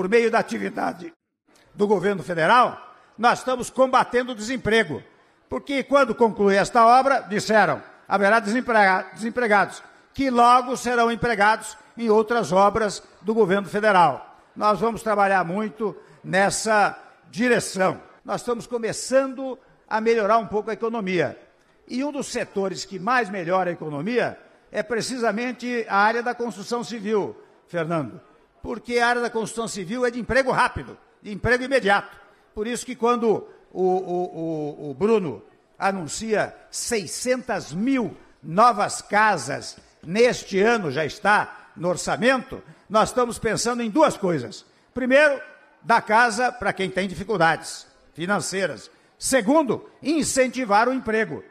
por meio da atividade do governo federal, nós estamos combatendo o desemprego. Porque quando concluir esta obra, disseram, haverá desempregados, que logo serão empregados em outras obras do governo federal. Nós vamos trabalhar muito nessa direção. Nós estamos começando a melhorar um pouco a economia. E um dos setores que mais melhora a economia é precisamente a área da construção civil, Fernando porque a área da construção civil é de emprego rápido, de emprego imediato. Por isso que quando o, o, o, o Bruno anuncia 600 mil novas casas neste ano, já está no orçamento, nós estamos pensando em duas coisas. Primeiro, dar casa para quem tem dificuldades financeiras. Segundo, incentivar o emprego.